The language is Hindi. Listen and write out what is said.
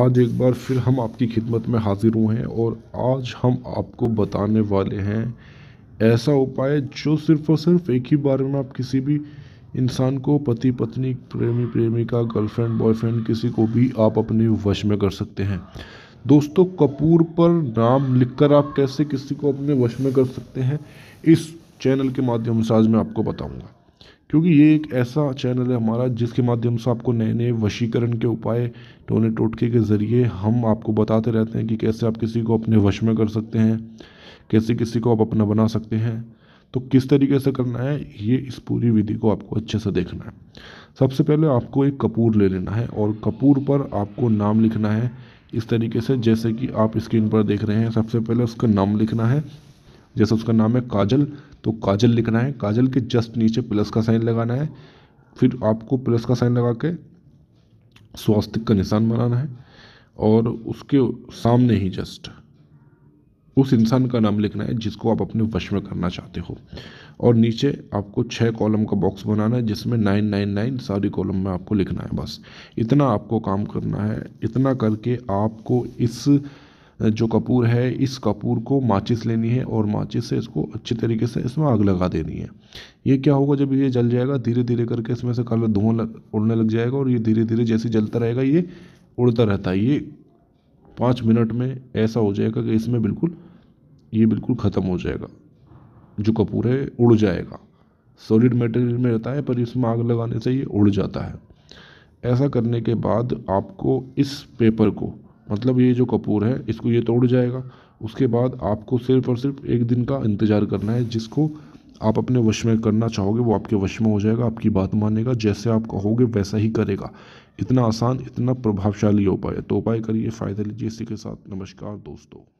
आज एक बार फिर हम आपकी खिदमत में हाज़िर हुए हैं और आज हम आपको बताने वाले हैं ऐसा उपाय जो सिर्फ और सिर्फ एक ही बार में आप किसी भी इंसान को पति पत्नी प्रेमी प्रेमिका गर्लफ्रेंड बॉयफ्रेंड किसी को भी आप अपने वश में कर सकते हैं दोस्तों कपूर पर नाम लिखकर आप कैसे किसी को अपने वश में कर सकते हैं इस चैनल के माध्यम से आज मैं आपको बताऊंगा क्योंकि ये एक ऐसा चैनल है हमारा जिसके माध्यम से आपको नए नए वशीकरण के उपाय टोने टोटके के ज़रिए हम आपको बताते रहते हैं कि कैसे आप किसी को अपने वश में कर सकते हैं कैसे किसी को आप अपना बना सकते हैं तो किस तरीके से करना है ये इस पूरी विधि को आपको अच्छे से देखना है सबसे पहले आपको एक कपूर ले लेना है और कपूर पर आपको नाम लिखना है इस तरीके से जैसे कि आप स्क्रीन पर देख रहे हैं सबसे पहले उसका नाम लिखना है जैसे उसका नाम है काजल तो काजल लिखना है काजल के जस्ट नीचे प्लस का साइन लगाना है फिर आपको प्लस का साइन लगा के स्वास्तिक का निशान बनाना है और उसके सामने ही जस्ट उस इंसान का नाम लिखना है जिसको आप अपने वश में करना चाहते हो और नीचे आपको छः कॉलम का बॉक्स बनाना है जिसमें नाइन नाइन नाइन सारी कॉलम में आपको लिखना है बस इतना आपको काम करना है इतना करके आपको इस जो कपूर है इस कपूर को माचिस लेनी है और माचिस से इसको अच्छी तरीके से इसमें आग लगा देनी है ये क्या होगा जब ये जल जाएगा धीरे धीरे करके इसमें से कलर धुआं उड़ने लग जाएगा और ये धीरे धीरे जैसे जलता रहेगा ये उड़ता रहता है ये पाँच मिनट में ऐसा हो जाएगा कि इसमें बिल्कुल ये बिल्कुल ख़त्म हो जाएगा जो कपूर है उड़ जाएगा सॉलिड मटेरियल में रहता है पर इसमें आग लगाने से ये उड़ जाता है ऐसा करने के बाद आपको इस पेपर को मतलब ये जो कपूर है इसको ये तोड़ जाएगा उसके बाद आपको सिर्फ और सिर्फ एक दिन का इंतज़ार करना है जिसको आप अपने वश में करना चाहोगे वो आपके वश में हो जाएगा आपकी बात मानेगा जैसे आप कहोगे वैसा ही करेगा इतना आसान इतना प्रभावशाली उपाय है तो उपाय करिए फ़ायदा लीजिए इसी के साथ नमस्कार दोस्तों